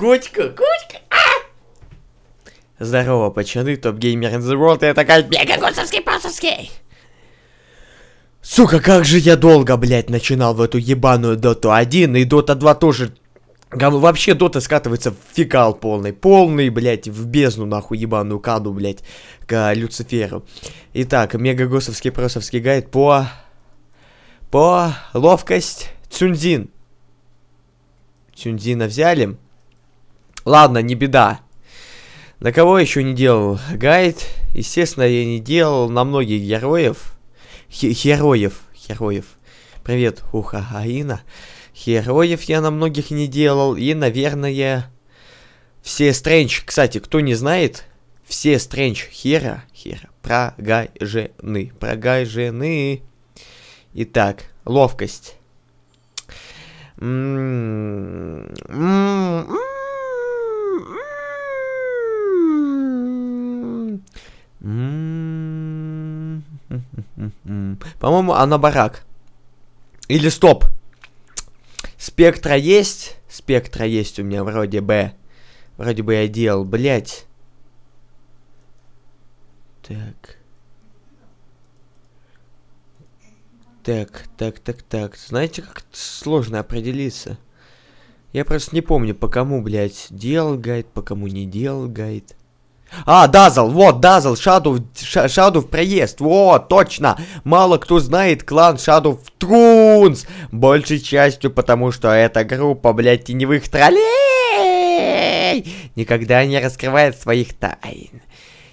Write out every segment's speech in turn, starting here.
Кучка, кучка! А! Здорово, пацаны, Топ Геймер in the World, это как Мега Гусовский Пасовский! Сука, как же я долго, блядь, начинал в эту ебаную Доту 1, и Дота 2 тоже... Гам... Вообще Дота скатывается в фекал полный, полный, блядь, в бездну, нахуй, ебаную каду, блядь, к Люциферу. Итак, Мега Гусовский Просовский гайд по... По ловкость Цюнзин. Цюнзина взяли. Ладно, не беда. На кого еще не делал гайд? Естественно, я не делал на многих героев. Х героев, героев. Привет, уха, Аина. Героев я на многих не делал. И, наверное, все Стрэндж. Кстати, кто не знает, все Стрэндж Хера, Хера, прогажены, прогажены. Итак, ловкость. М По-моему, она барак. Или стоп. Спектра есть? Спектра есть у меня вроде бы. Вроде бы я делал, блядь. Так. Так, так, так, так. Знаете, как сложно определиться. Я просто не помню, по кому, блядь, делал гайд, по кому не делал гайд. А, Дазл, вот, Дазл, Shadow, Shadow проезд, вот, точно. Мало кто знает клан Shadow Трунс, большей частью потому, что эта группа, блядь, теневых троллей никогда не раскрывает своих тайн.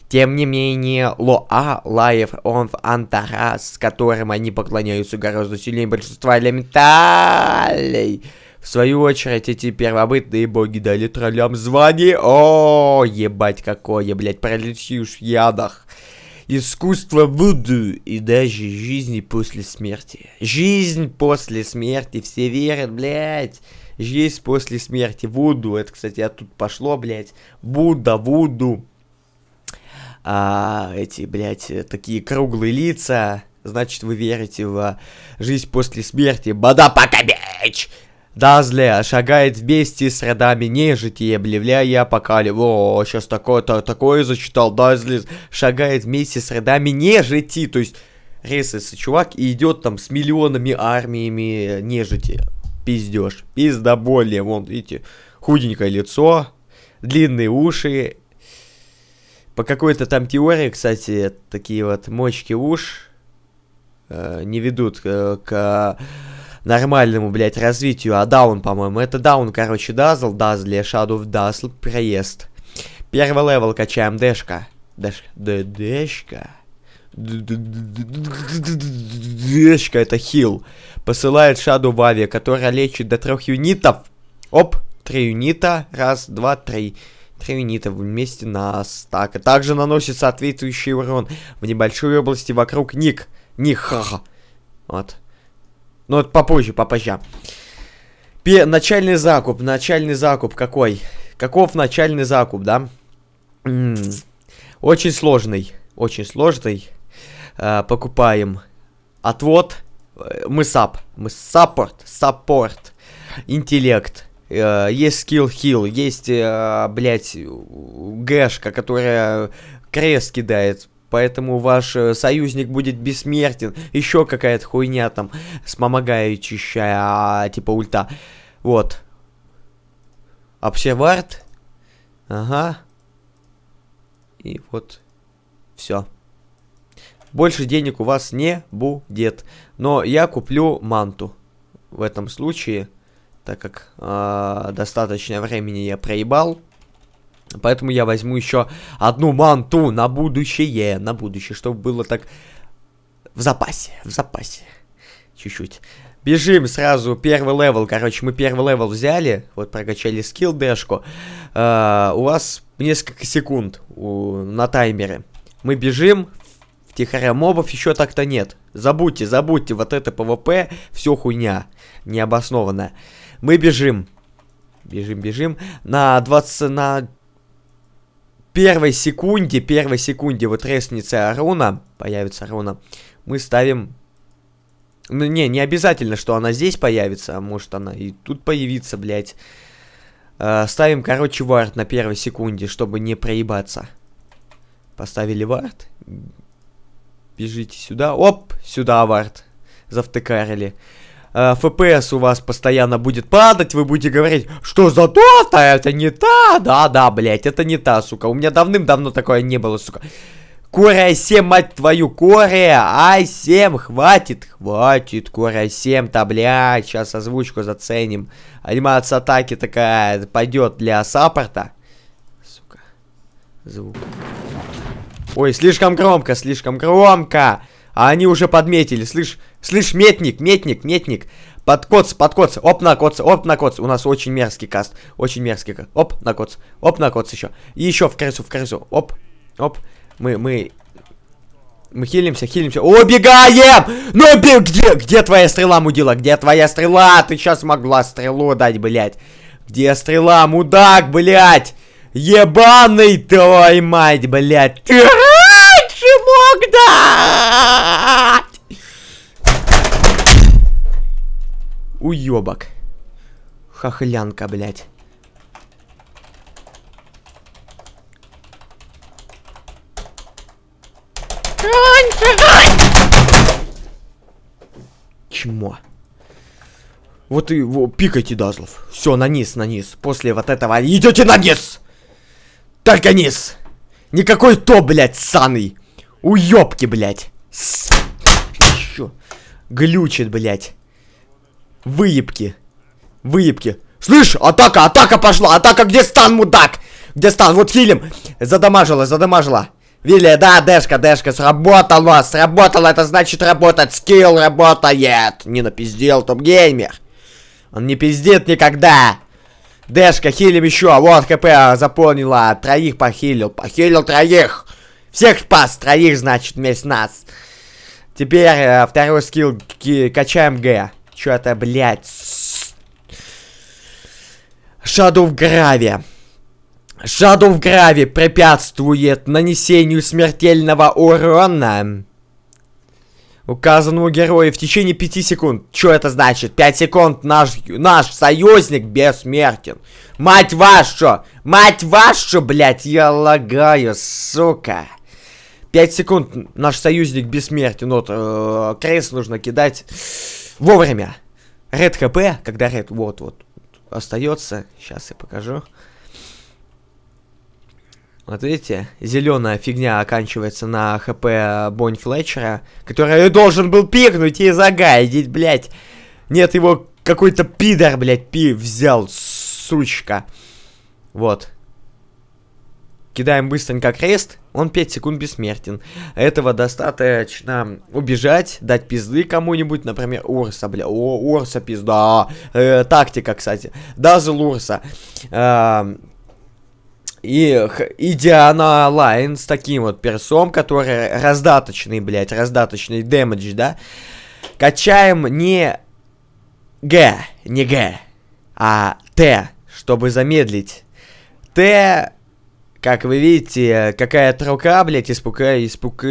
Тем не менее, Лоа, Лаев, он в Антарас, с которым они поклоняются гораздо сильнее большинства элементалей. В свою очередь, эти первобытные боги дали троллям звание. О, ебать, какое, блядь, пролетишь в ядах искусство вуду и даже жизни после смерти. Жизнь после смерти, все верят, блядь. Жизнь после смерти, вуду, это, кстати, а тут пошло, блядь, Будда, вуду. А, эти, блядь, такие круглые лица, значит, вы верите в жизнь после смерти, бада пока, бич! Дазле шагает вместе с родами нежити, объявляя апокалипсис. О, сейчас такое-то, такое зачитал. Дазле шагает вместе с родами нежити. То есть, ресается чувак и идет там с миллионами армиями нежити. Пиздеж. более. Вон, видите, худенькое лицо, длинные уши. По какой-то там теории, кстати, такие вот мочки уш э, не ведут э, к нормальному, блядь, развитию, а даун, по-моему, это даун, короче, дазл, дазл шаду в дазл, проезд. Первый левел качаем, дэшка. Дэшка. Дэшка. Дэшка, это хил. Посылает шаду в ави, которая лечит до трех юнитов. Оп, три юнита, раз, два, три. Три юнита вместе на стак. А также наносит соответствующий урон в небольшой области вокруг ник. Них. Вот. Но ну, это попозже, попозже. Пе начальный закуп, начальный закуп какой? Каков начальный закуп, да? очень сложный, очень сложный. Э, покупаем отвод. Э, мы сап, мы саппорт, саппорт. Интеллект. Э, есть скилл хил, есть, э, блядь, гэшка, которая крест кидает поэтому ваш э, союзник будет бессмертен. Еще какая-то хуйня там вспомогающая, а, типа ульта. Вот. Обсервард. Ага. И вот. Все. Больше денег у вас не будет. Но я куплю манту. В этом случае. Так как э, достаточно времени я проебал. Поэтому я возьму еще одну манту на будущее, на будущее, чтобы было так в запасе, в запасе. Чуть-чуть. Бежим сразу, первый левел, короче, мы первый левел взяли, вот прокачали скилл дэшку. Э, у вас несколько секунд у, на таймере. Мы бежим, втихаря мобов еще так-то нет. Забудьте, забудьте, вот это ПВП, все хуйня, необоснованная. Мы бежим, бежим, бежим, на 20, на первой секунде, первой секунде вот рестница Аруна появится Аруна. мы ставим... Ну, не, не обязательно, что она здесь появится, а может она и тут появится, блядь. Э, ставим, короче, вард на первой секунде, чтобы не проебаться. Поставили вард. Бежите сюда. Оп, сюда вард. Завтыкарили. FPS э, у вас постоянно будет падать, вы будете говорить, что за то это не та, да-да, блять, это не та, сука. У меня давным-давно такое не было, сука. Коре 7, мать твою, Коре, Ай-7, хватит, хватит, Коре 7-то, блядь, сейчас озвучку заценим. Анимация атаки такая пойдет для саппорта. Сука, звук. Ой, слишком громко, слишком громко. А они уже подметили, слышь, Слышь, метник, метник, метник. Подкоц, подкоц, оп, на коц, оп, на коц. У нас очень мерзкий каст, очень мерзкий каст. Оп, на коц, оп, на коц еще. И еще в крысу, в крысу. Оп, оп. Мы, мы... Мы хилимся, хилимся. Убегаем! Ну, бег, где, где твоя стрела, мудила? Где твоя стрела? Ты сейчас могла стрелу дать, блять? Где стрела, мудак, блять? Ебаный твой мать, блять! Ты а, мог, да! уёбок. Хохлянка, блядь. Чмо. Вот и вот, пикайте, Дазлов. Все, на низ, на низ. После вот этого идете на низ. Только низ. Никакой то, блядь, саный. Уёбки, блядь. С... Глючит, блядь. Выебки. Выебки. Слышь, атака, атака пошла. Атака, где стан, мудак? Где стан? Вот хилим. Задамажила, задамажила. Вилли, да, Дэшка, Дэшка, сработало, сработало, это значит работать, скилл работает. Не напиздел топ-геймер. Он не пиздит никогда. Дэшка, хилим еще, вот ХП заполнила, троих похилил, похилил троих. Всех спас, троих, значит, вместе нас. Теперь э, второй скилл качаем Г. Что это, блядь. Shadow в Граве. Shadow в Граве препятствует нанесению смертельного урона. Указанному герою в течение 5 секунд. Что это значит? 5 секунд наш, наш союзник бессмертен. Мать вашу! Мать вашу, блядь, я лагаю, сука. 5 секунд наш союзник бессмертен. Вот, э, крыс нужно кидать. Вовремя. Ред ХП, когда ред вот-вот остается. Сейчас я покажу. Вот видите, зеленая фигня оканчивается на хп Бонь Флетчера, который должен был пикнуть и загайдить, блядь. Нет, его какой-то пидор, блядь, пи взял, сучка. Вот. Кидаем быстренько крест, он 5 секунд бессмертен. Этого достаточно убежать, дать пизды кому-нибудь, например, Урса, бля, О, Урса пизда. Э, тактика, кстати, даже Урса Э, а, и Идиана Лайн с таким вот персом, который раздаточный, блядь, раздаточный дэмэдж, да? Качаем не Г, не Г, а Т, чтобы замедлить. Т как вы видите, какая трока, блядь, испука... испука...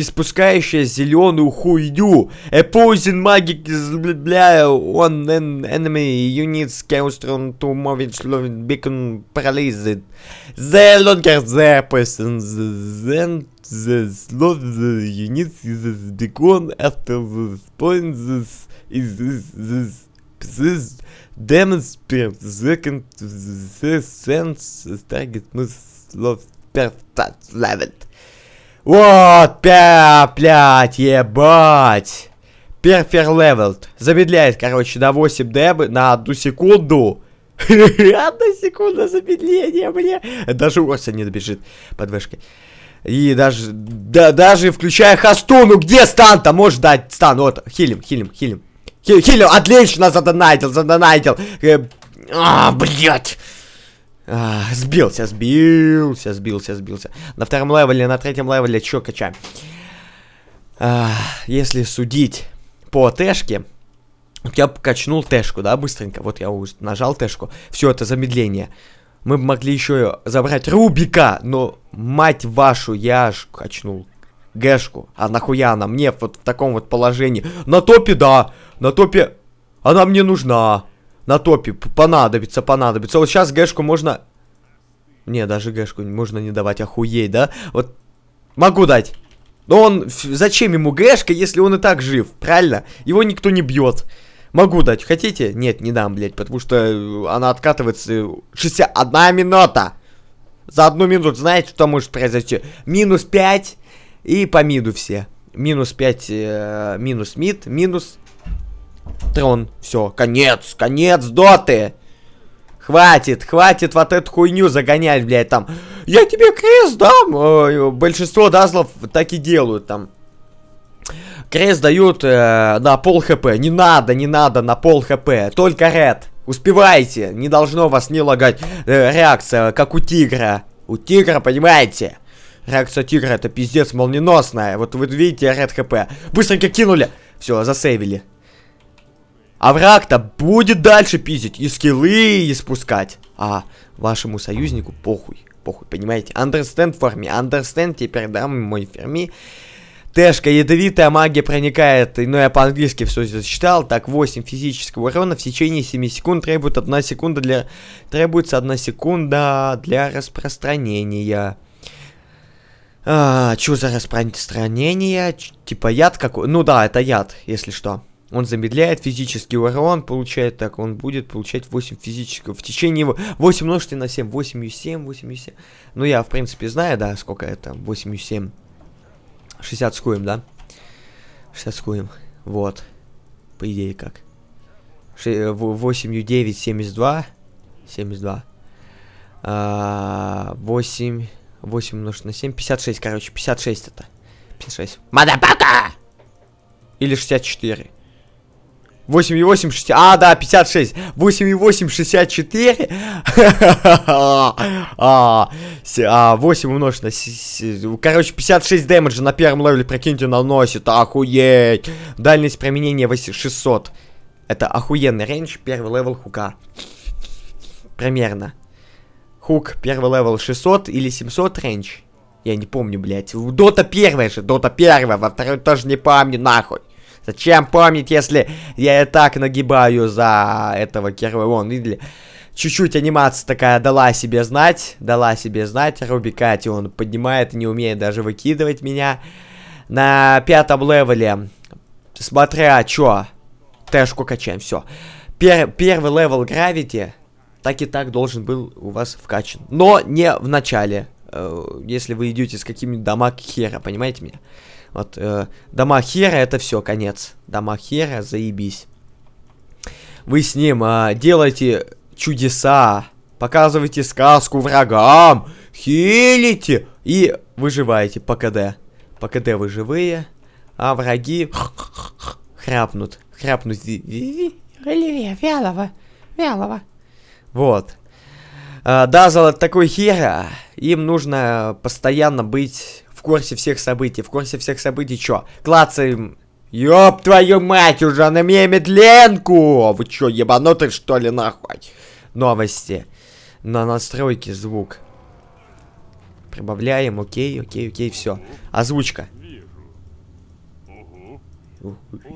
испускающая зеленую хуйню. Opposing magic, бля, он enemy units counter to moving beacon paralyzed. The longer the person, then the slot the units is beacon after the point this is this this this demonstrates second the sense target must ну, вот, пя, блядь, ебать. Перфер левелд. Замедляет, короче, на 8 деб на одну секунду. Одна секунда замедления, бля. Даже Орса не добежит под вышкой. И даже, да, даже включая Хастуну, где стан-то? Может дать стан, вот, хилим, хилим, хилим. Хилим, отлично задонатил, задонатил. Э, а, блядь. А, сбился, сбился, сбился, сбился. На втором левеле, на третьем левеле, чё качаем? А, если судить по тэшке, я качнул тэшку, да, быстренько. Вот я нажал тэшку. Все это замедление. Мы могли еще забрать Рубика, но, мать вашу, я аж качнул Гэшку. А нахуя она мне вот в таком вот положении? На топе, да, на топе она мне нужна на топе. Понадобится, понадобится. Вот сейчас гэшку можно... Не, даже гэшку можно не давать, охуеть, да? Вот могу дать. Но он... Зачем ему гэшка, если он и так жив, правильно? Его никто не бьет. Могу дать. Хотите? Нет, не дам, блядь, потому что э, она откатывается... 61 э, минута! За одну минуту знаете, что может произойти? Минус 5 и по миду все. Минус 5, э, минус мид, минус Трон. Все, конец, конец доты. Хватит, хватит вот эту хуйню загонять, блядь, там. Я тебе крест дам. Большинство дазлов так и делают, там. Крест дают э, на пол хп. Не надо, не надо на пол хп. Только ред. Успевайте. Не должно вас не лагать. Э, реакция, как у тигра. У тигра, понимаете? Реакция тигра это пиздец молниеносная. Вот вы видите ред хп. Быстренько кинули. Все, засейвили. А враг-то будет дальше пиздить и скиллы испускать. А вашему союзнику похуй. Похуй, понимаете? Understand форме. Understand теперь, да, мой ферми. Тэшка, ядовитая магия проникает, но я по-английски все зачитал, так 8 физического урона в течение 7 секунд требует 1 секунда для... требуется 1 секунда для распространения. А, чё за распространение? Ч типа яд какой? Ну да, это яд, если что. Он замедляет физический урон, получает так, он будет получать 8 физического. В течение его 8 множителей на 7, 8 и 7, 8 и 7. Ну, я, в принципе, знаю, да, сколько это, 8 и 7. 60 скуем, да? 60 скуем, вот. По идее, как. 8 э, и 9, 72. 72. 8, 8 умножить на 7, 56, короче, 56 это. 56. Мадафака! Или 64. 8,8, 6, а, да, 56, 8,8, а, 8 а, умножить на, короче, 56 дэмэджа на первом левеле, прокиньте наносит, охуеть, дальность применения 600, это охуенный рейндж, первый левел хука, примерно, хук, первый левел 600 или 700 рейндж, я не помню, блядь, дота первая же, дота первая, во второй тоже не помню, нахуй, Зачем помнить, если я и так нагибаю за этого Керва? Вон, видели? Чуть-чуть анимация такая дала себе знать. Дала себе знать. Рубикати он поднимает, не умеет даже выкидывать меня. На пятом левеле, смотря чё, тэшку качаем, все. Пер первый левел гравити так и так должен был у вас вкачан. Но не в начале, э если вы идете с каким-нибудь дамаг хера, понимаете меня? Вот, э, дома хера это все, конец. Дома хера, заебись. Вы с ним э, а, делаете чудеса, показываете сказку врагам, хилите и выживаете по КД. По КД вы живые, а враги храпнут. Храпнут. Оливия, вялого, вялого. Вот. А, Дазл это такой хера, им нужно постоянно быть курсе всех событий. В курсе всех событий чё? Клацаем. Ёб твою мать, уже на меме Ленку! Вы чё, ебанутый что ли нахуй? Новости. На настройки звук. Прибавляем, окей, окей, окей, все. Озвучка.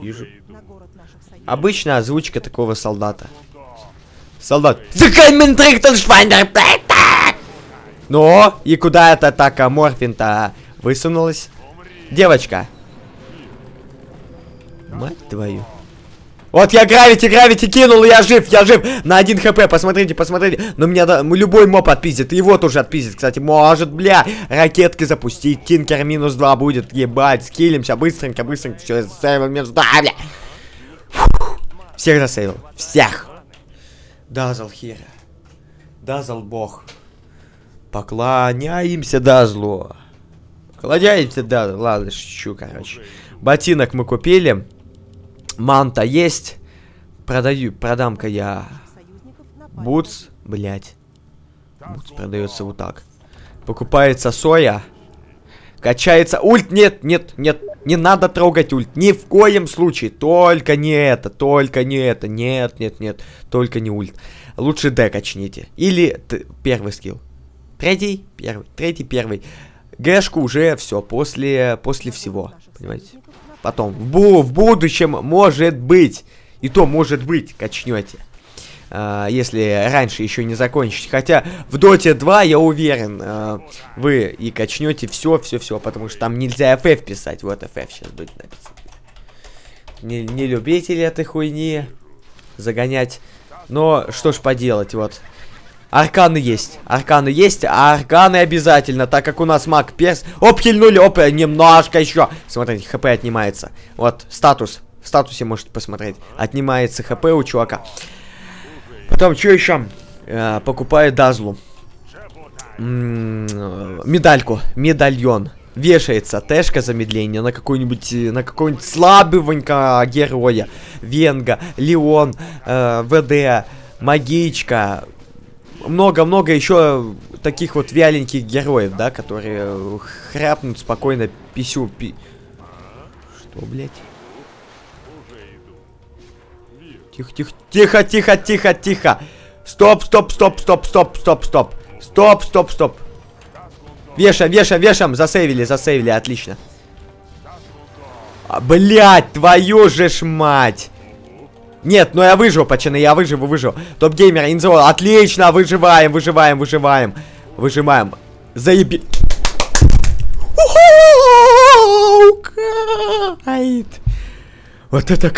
Вижу. Обычно озвучка такого солдата. Солдат. Но! И куда эта атака Морфин-то? А? Высунулась. Девочка. Мать твою. Вот я гравити, гравити кинул, я жив, я жив. На один хп, посмотрите, посмотрите. Но меня да, любой моб отпиздит. его тоже уже отпиздит, кстати. Может, бля, ракетки запустить. Тинкер минус 2 будет. Ебать, скилимся быстренько, быстренько. Все, засейвил минус 2, бля. Фух. Всех засейвил. Всех. Дазл хера. Дазл бог. Поклоняемся Дазлу. Холодяемся, да, ладно, шучу, короче. Ботинок мы купили. Манта есть. Продаю, продам-ка я. Бутс, блять. Бутс продается вот так. Покупается соя. Качается ульт. Нет, нет, нет. Не надо трогать ульт. Ни в коем случае. Только не это. Только не это. Нет, нет, нет. Только не ульт. Лучше Д качните. Или первый скилл. Третий, первый. Третий, первый. Гэшку уже все, после, после всего, понимаете? Потом, в, бу в будущем, может быть, и то, может быть, качнете. А, если раньше еще не закончить. Хотя в Доте 2, я уверен, а, вы и качнете все, все, все, потому что там нельзя FF писать. Вот FF сейчас будет написано. Не, не любители этой хуйни загонять. Но что ж поделать, вот. Арканы есть, арканы есть, а арканы обязательно, так как у нас маг перс. Оп, хильнули, оп, э, немножко еще. Смотрите, хп отнимается. Вот, статус. В статусе можете посмотреть. Отнимается хп у чувака. Потом, что еще? Э, покупаю Дазлу. М -м э, медальку, медальон. Вешается тэшка замедление на какой нибудь э, на какой нибудь слабыванька героя. Венга, Леон, э, ВД, Магичка, много-много еще таких вот вяленьких героев, да, которые э, хряпнут спокойно писю пи... Что, блядь? Тихо, тихо, тихо, тихо, тихо, тихо. Стоп, стоп, стоп, стоп, стоп, стоп, стоп. Стоп, стоп, стоп. Вешаем, вешаем, вешаем. Засейвили, засейвили, отлично. А, блядь, твою же ж мать. Нет, но ну я выживу, пацаны, я выживу, выживу. Топ-геймер, инзо, отлично, выживаем, выживаем, выживаем. Выжимаем. Заеби... Кайт. Вот это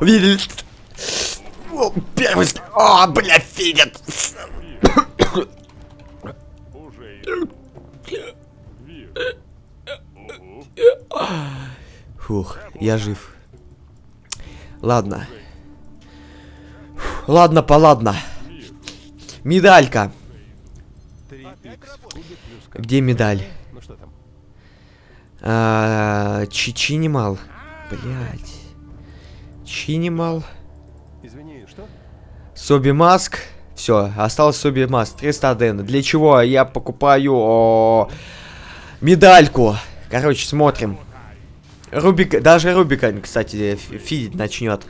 Видели? Первый... О, бля, фигят. Фух, я жив. Ладно. Ладно, поладно. Медалька. Где медаль? А, Чинимал. Блять. Чинимал. Извини, что? Соби Маск. Все, осталось Соби Маск. 300 ден. Для чего я покупаю о -о -о, медальку? Короче, смотрим. Рубик, даже Рубика, кстати, фидить начнет.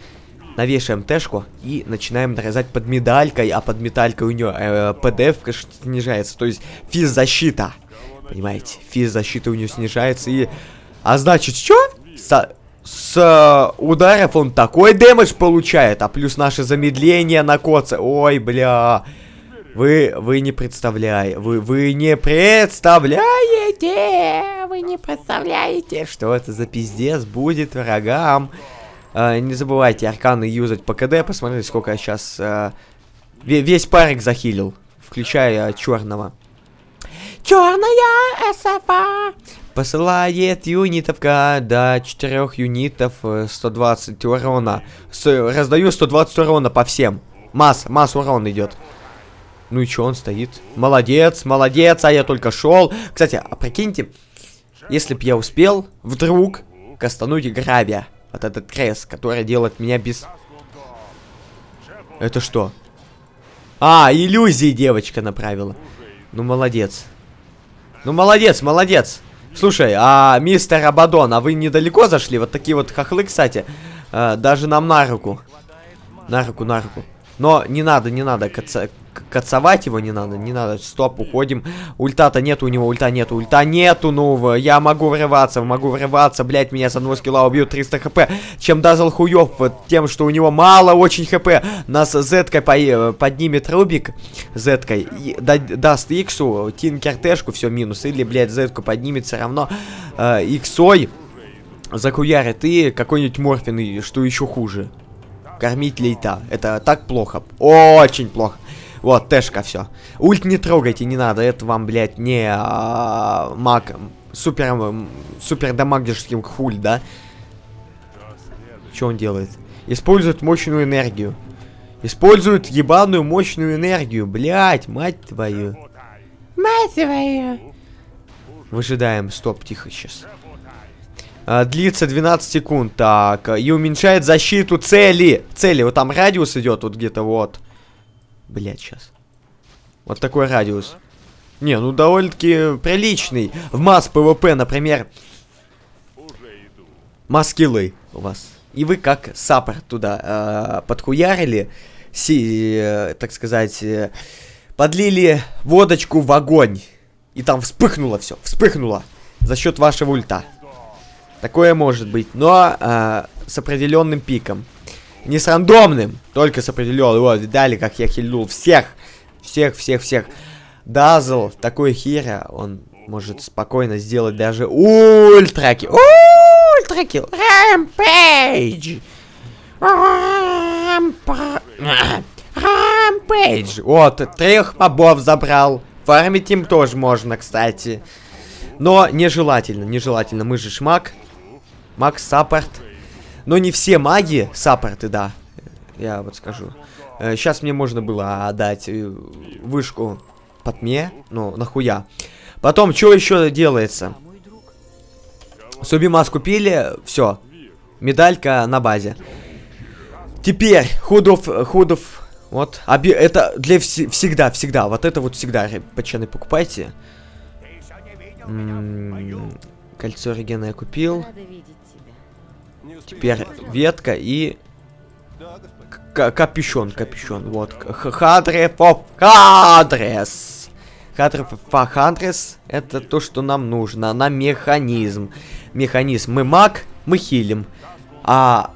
Навешаем тэшку и начинаем нарезать под медалькой, а под медалькой у него э, ПДФ снижается, то есть физзащита. Понимаете, физзащита у него снижается и... А значит, что? Со... С ударов он такой дэмэдж получает, а плюс наше замедление на коце. Ой, бля... Вы, вы не представляете, вы, вы не представляете, вы не представляете, что это за пиздец будет врагам. Э, не забывайте арканы юзать по КД, посмотрите, сколько я сейчас... Э, а, весь парик захилил, включая черного. Черная СФА посылает юнитов до 4 юнитов 120 э, урона. С, раздаю 120 урона по всем. Масс, масс урон идет. Ну и чё он стоит? Молодец, молодец, а я только шел. Кстати, а прикиньте, если б я успел, вдруг кастануть грабя от этот крест, который делает меня без... Это что? А, иллюзии девочка направила. Ну, молодец. Ну, молодец, молодец. Слушай, а мистер Абадон, а вы недалеко зашли? Вот такие вот хохлы, кстати. А, даже нам на руку. На руку, на руку. Но не надо, не надо каца... кацовать его, не надо, не надо. Стоп, уходим. Ульта-то нет у него, ульта нету, ульта нету, ну, я могу врываться, могу врываться, блять, меня с одного скилла убьют 300 хп. Чем дазл хуёв тем, что у него мало очень хп. Нас зеткой по... поднимет Рубик, зеткой, да даст иксу, тинкер тэшку, все минус. Или, блять, зетку поднимет все равно э, Закуярит и какой-нибудь морфин, и что еще хуже кормить лейта. Это так плохо. Очень плохо. Вот, Тэшка, все. Ульт не трогайте, не надо. Это вам, блядь, не а, маг... Супер... Супер дамагдежским хуль, да? Что он делает? Использует мощную энергию. Использует ебаную мощную энергию. Блядь, мать твою. Мать твою. Выжидаем. Стоп, тихо сейчас. Э, длится 12 секунд, так, и уменьшает защиту цели, цели, вот там радиус идет вот где-то вот, блять, сейчас, вот такой радиус, не, ну довольно-таки приличный, в масс ПВП, например, маскилы у вас, и вы как саппорт туда э, подхуярили, си, э, так сказать, э, подлили водочку в огонь, и там вспыхнуло все, вспыхнуло за счет вашего ульта. Такое может быть, но э, с определенным пиком. Не с рандомным, только с определенным. Вот, видали, как я хильнул всех. Всех, всех, всех. Дазл, такой хера, он может спокойно сделать даже ультраки, Ультракил. Рэмпейдж. Рэмпейдж. Вот, трех мобов забрал. Фармить им тоже можно, кстати. Но нежелательно, нежелательно. Мы же шмак. Макс саппорт. Но не все маги саппорты, да. Я вот скажу. Сейчас э, мне можно было отдать э, вышку под мне, Ну, нахуя. Потом, что еще делается? Субимас купили, все. Медалька на базе. Теперь, худов, э, худов, вот, это для вс всегда, всегда, вот это вот всегда, пачаны, покупайте. М м-м, -м -м кольцо Регена я купил. Теперь ветка и... К капюшон, капюшон, вот. Хадрефов, хадрес. хадрес. это то, что нам нужно. Нам механизм. Механизм. Мы маг, мы хилим. А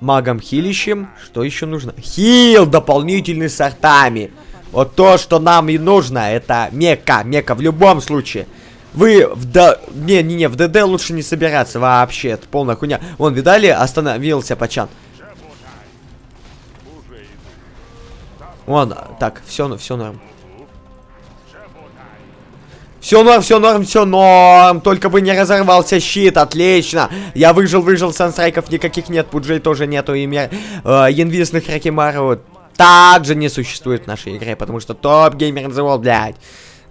магом хилищем, что еще нужно? Хил дополнительный сортами. Вот то, что нам и нужно, это мека. Мека в любом случае. Вы в да... Не, не, не, в ДД лучше не собираться вообще, это полная хуйня. Вон, видали, остановился Пачан. Вон, так, все, ну, все норм. Все норм, все норм, все норм. Только бы не разорвался щит, отлично. Я выжил, выжил, санстрайков никаких нет, пуджей тоже нету, и мер... Э, инвизных Ракимару также не существует в нашей игре, потому что топ геймер the world, блядь.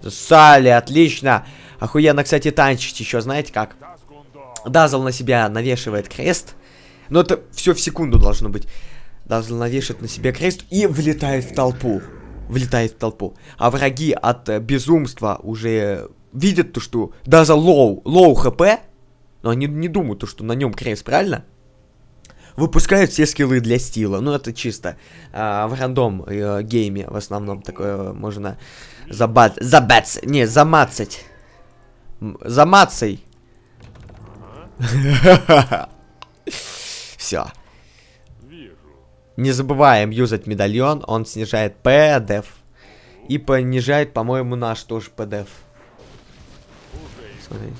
Сали, отлично. Охуенно, кстати, танчить еще, знаете как? Дазл на себя навешивает крест. Но ну, это все в секунду должно быть. Дазл навешивает на себя крест и влетает в толпу. Влетает в толпу. А враги от э, безумства уже видят то, что Дазл лоу, лоу хп. Но они не думают то, что на нем крест, правильно? Выпускают все скиллы для стила. Ну, это чисто э, в рандом э, гейме в основном такое можно забат... забаться. Не, замацать. За мацей. Все. Не забываем юзать медальон, он снижает ПДФ. И понижает, по-моему, наш тоже ПДФ. Смотрите.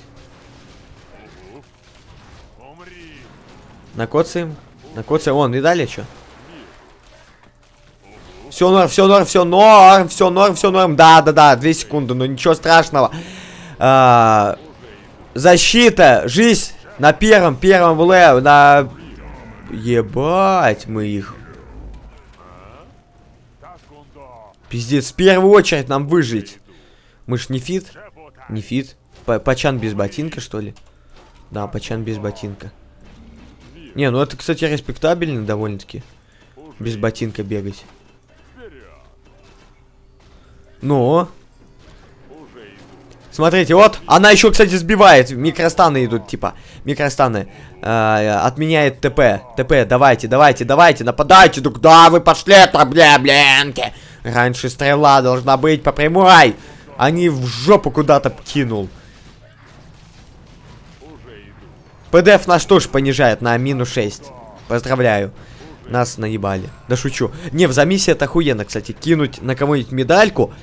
Накоцаем. Накоцаем. Он, видали, что? Все норм, все норм, все норм, все норм, все норм. Да, да, да, две секунды, но ничего страшного. А, защита, жизнь на первом, первом леве, на... Ебать мы их. Пиздец, в первую очередь нам выжить. Мы ж не фит. Не фит. П Пачан без ботинка, что ли? Да, Пачан без ботинка. Не, ну это, кстати, респектабельно довольно-таки. Без ботинка бегать. Но... Смотрите, вот, она еще, кстати, сбивает. Микростаны идут, типа. Микростаны. Э, отменяет ТП. ТП, давайте, давайте, давайте, нападайте. Да куда вы пошли-то, бля, блянки? Раньше стрела должна быть по прямой. Они в жопу куда-то кинул. ПДФ нас тоже понижает на минус 6. Поздравляю. Нас наебали. Да шучу. Не, в замисе это охуенно, кстати. Кинуть на кого-нибудь медальку.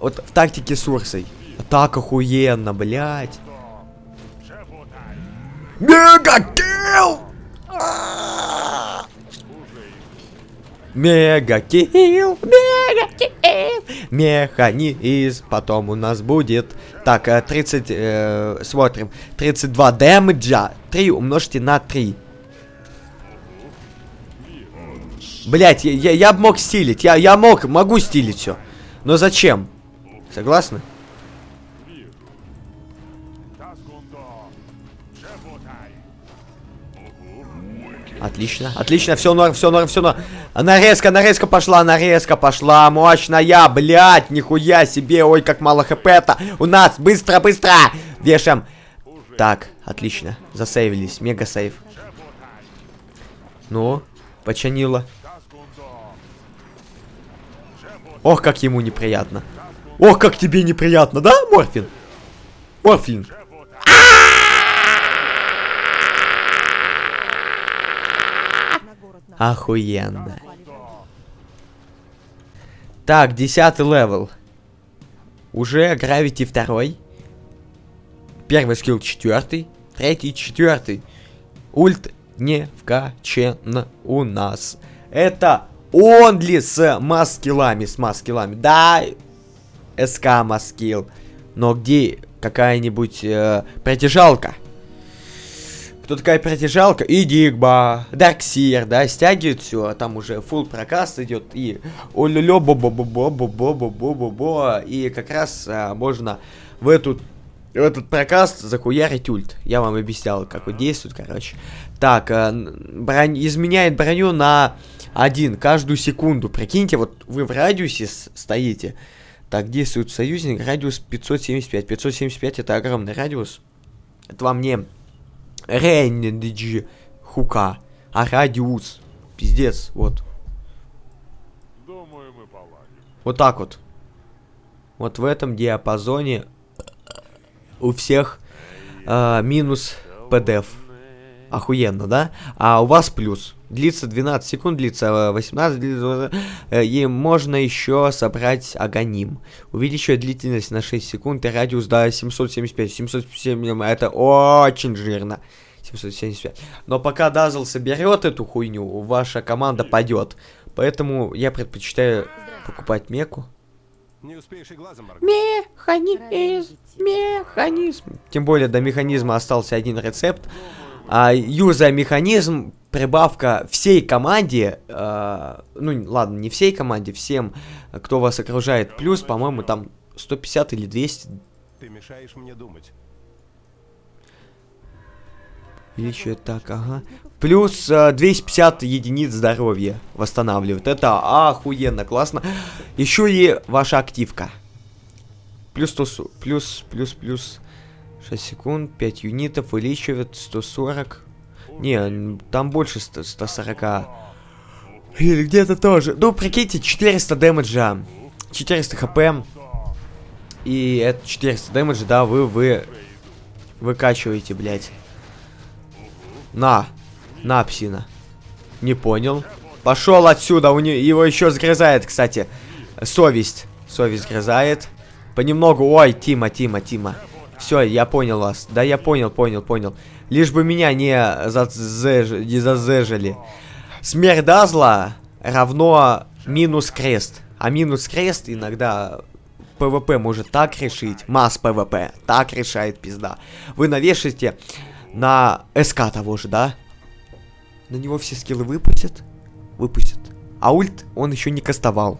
Вот в тактике с Урсой. Так охуенно, блядь. Мега килл! Мега килл, мега килл, механизм, потом у нас будет, так, 30, э, э, смотрим, 32 дэмэджа, 3 умножьте на 3. Блять, я, я, я мог стилить, я, я мог, могу стилить все, но зачем? Согласны? Отлично, отлично, все норм, все норм, все норм. Нарезка, нарезка пошла, нарезка пошла, мощная, блядь, нихуя себе, ой, как мало хп-то. У нас, быстро, быстро, вешаем. Так, отлично, засейвились, мега сейв. Ну, починила. Ох, как ему неприятно. Ох, как тебе неприятно, да, Морфин? Морфин. Охуенно. Так, десятый левел. Уже гравити второй. Первый скилл четвертый. Третий четвертый. Ульт не вкачен у нас. Это он ли с маскилами, с маскилами. Да, СК маскил. Но где какая-нибудь э, притяжалка? Кто такая протяжалка? Идигба, Дигба, Дарксир, да, стягивает все, а там уже full прокаст идет и олюлё бо бо бо бо бо бо бо бо бо бо и как раз а, можно в эту в этот прокаст захуярить ульт. Я вам объяснял, как он действует, короче. Так, э, а, брон... изменяет броню на один каждую секунду. Прикиньте, вот вы в радиусе стоите. Так, действует союзник, радиус 575. 575 это огромный радиус. Это вам не Ренеджи Хука. Арадиус. Пиздец, вот. Думаю, мы Вот так вот. Вот в этом диапазоне у всех э, минус ПДФ охуенно, да? А у вас плюс. Длится 12 секунд, длится 18, э, длится... Э, и можно еще собрать агоним. Увеличивает длительность на 6 секунд и радиус до 775. 775. это очень жирно. 775. Но пока Дазл соберет эту хуйню, ваша команда падет. Поэтому я предпочитаю покупать Меку. Не успеешь и глазом Механизм, механизм. Тем более до механизма остался один рецепт а, юзая механизм, прибавка всей команде, э, ну ладно, не всей команде, всем, кто вас окружает, плюс, по-моему, там 150 или 200. Ты мешаешь мне думать. Или что так, ага. Плюс э, 250 единиц здоровья восстанавливают. Это охуенно классно. Еще и ваша активка. Плюс, тусу, плюс, плюс, плюс 6 секунд, 5 юнитов, увеличивает 140. Не, там больше 100, 140. Или где-то тоже. Ну, прикиньте, 400 дэмэджа. 400 хп. И это 400 дэмэджа, да, вы, вы выкачиваете, блядь. На. На, псина. Не понял. Пошел отсюда, у него его еще сгрызает, кстати. Совесть. Совесть сгрызает. Понемногу. Ой, Тима, Тима, Тима. Все, я понял вас. Да, я понял, понял, понял. Лишь бы меня не, зазеж... не зазежили. дазла равно минус крест. А минус крест иногда ПВП может так решить. Масс ПВП. Так решает пизда. Вы навешите на СК того же, да? На него все скиллы выпустят? Выпустят. А ульт он еще не кастовал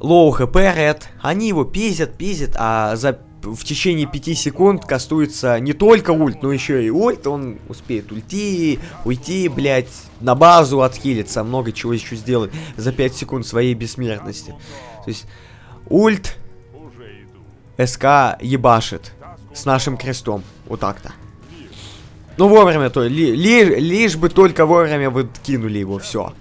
лоу хп ред, они его пиздят, пиздят, а за в течение 5 секунд кастуется не только ульт, но еще и ульт, он успеет ульти, уйти, блять, на базу отхилиться, много чего еще сделать за 5 секунд своей бессмертности. То есть ульт СК ебашит с нашим крестом, вот так-то. Ну вовремя то, ли, ли, лишь бы только вовремя вы кинули его, все.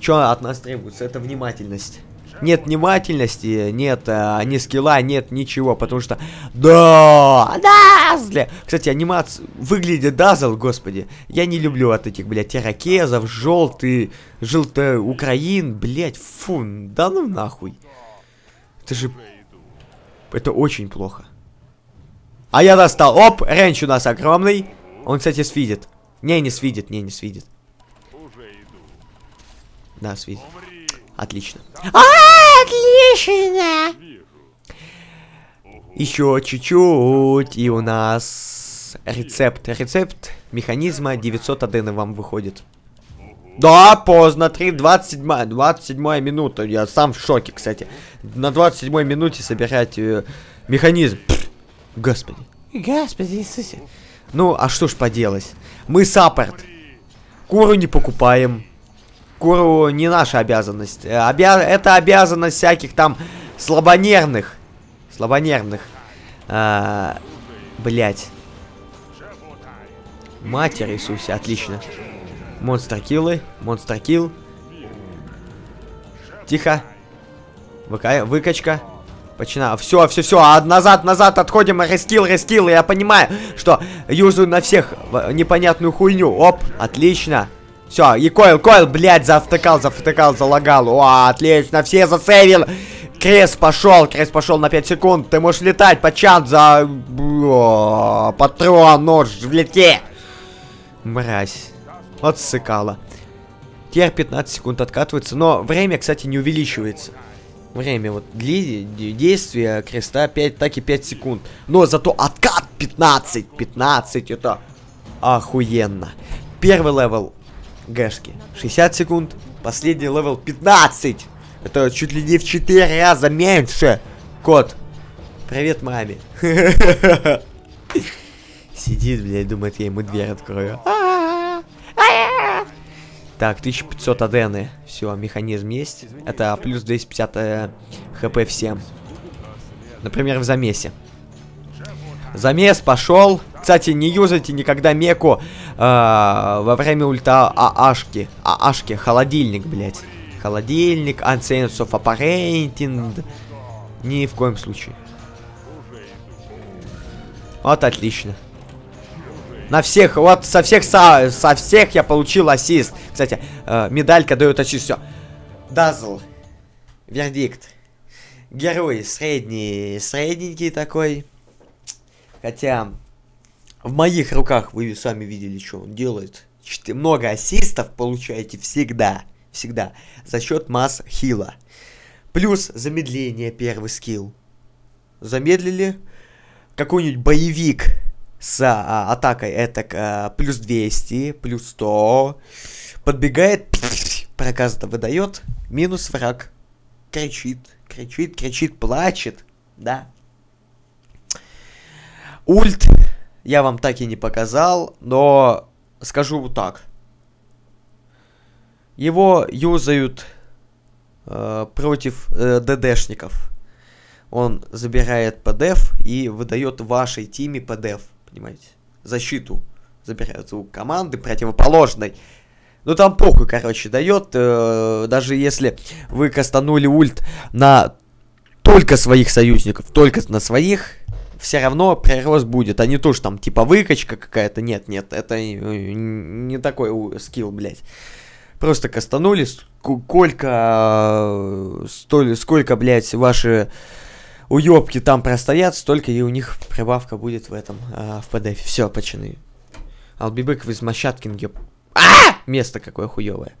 Что от нас требуется, это внимательность. Нет внимательности, нет э, ни скилла, нет ничего, потому что... Да! Дазли! Кстати, анимация выглядит Дазл, господи. Я не люблю от этих, блядь, ирокезов, желтый, желтый украин, блядь, фу, да ну нахуй. Это же... Это очень плохо. А я достал. Оп, ренч у нас огромный. Он, кстати, свидет. Не, не свидет, не, не свидет. Да, свидет. Отлично. А, отлично! Еще чуть-чуть, и у нас рецепт. Рецепт механизма 900 адена вам выходит. Да, поздно, 3, 27, 27 минута, я сам в шоке, кстати. На 27 минуте собирать э, механизм. Пфф, господи. Господи Иисусе. Ну, а что ж поделать. Мы саппорт. Куру не покупаем. Куру не наша обязанность. Э, обя... Это обязанность всяких там слабонервных. Слабонервных. А... Блять. Матерь Иисусе, отлично. Монстр киллы, монстр килл. Тихо. Выка... Выкачка. Почина. Все, все, все. А назад, назад отходим. Рескил, рескил. Я понимаю, что юзаю на всех непонятную хуйню. Оп, отлично. Все, и койл, койл, блядь, зафтыкал, зафтыкал, залагал. О, отлично, все засейвил. Крис пошел, Крис пошел на 5 секунд. Ты можешь летать, почат за... О, патрон, нож, влети. Мразь. Вот ссыкала. Теперь 15 секунд откатывается, но время, кстати, не увеличивается. Время вот для действия креста 5, так и 5 секунд. Но зато откат 15. 15 это охуенно. Первый левел гэшки. 60 секунд. Последний левел 15. Это чуть ли не в 4 раза меньше. Кот. Привет маме. Сидит, блядь, думает, я ему дверь открою. Так, 1500 адены. Все, механизм есть. Это плюс 250 э, хп всем. Например, в замесе. Замес пошел. Кстати, не юзайте никогда Меку э, во время ульта ААшки. ААшки, холодильник, блядь. Холодильник, Unsense of Apparenting. Ни в коем случае. Вот, отлично. На всех, вот со всех, со, со всех я получил ассист. Кстати, э, медалька дает ассист, все. Дазл. Вердикт. Герой средний, средненький такой. Хотя, в моих руках вы сами видели, что он делает. Четы много ассистов получаете всегда, всегда, за счет масс хила. Плюс замедление первый скилл. Замедлили какой-нибудь боевик с а, атакой это а, плюс 200, плюс 100. Подбегает, проказа-то выдает, минус враг. Кричит, кричит, кричит, плачет, да. Ульт я вам так и не показал, но скажу вот так. Его юзают э, против э, ДДшников. Он забирает ПДФ и выдает вашей тиме ПДФ, понимаете? Защиту забирают у команды противоположной. Ну там похуй, короче, дает. Э, даже если вы кастанули ульт на только своих союзников, только на своих, все равно прирост будет, а не то, что там типа выкачка какая-то. Нет, нет, это э, не такой скилл, блядь. Просто кастанули, сколько, э, столь, сколько, блядь, ваши уёбки там простоят, столько и у них прибавка будет в этом, э, в PDF. Все, почины. I'll из back А! Место какое хуёвое.